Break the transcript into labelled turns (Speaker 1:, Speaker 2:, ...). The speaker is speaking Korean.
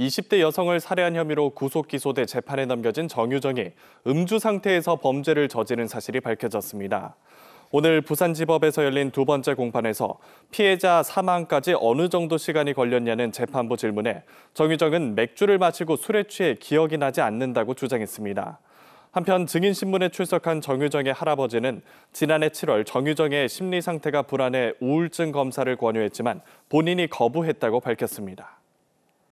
Speaker 1: 20대 여성을 살해한 혐의로 구속 기소돼 재판에 넘겨진 정유정이 음주 상태에서 범죄를 저지른 사실이 밝혀졌습니다. 오늘 부산지법에서 열린 두 번째 공판에서 피해자 사망까지 어느 정도 시간이 걸렸냐는 재판부 질문에 정유정은 맥주를 마시고 술에 취해 기억이 나지 않는다고 주장했습니다. 한편 증인신문에 출석한 정유정의 할아버지는 지난해 7월 정유정의 심리 상태가 불안해 우울증 검사를 권유했지만 본인이 거부했다고 밝혔습니다.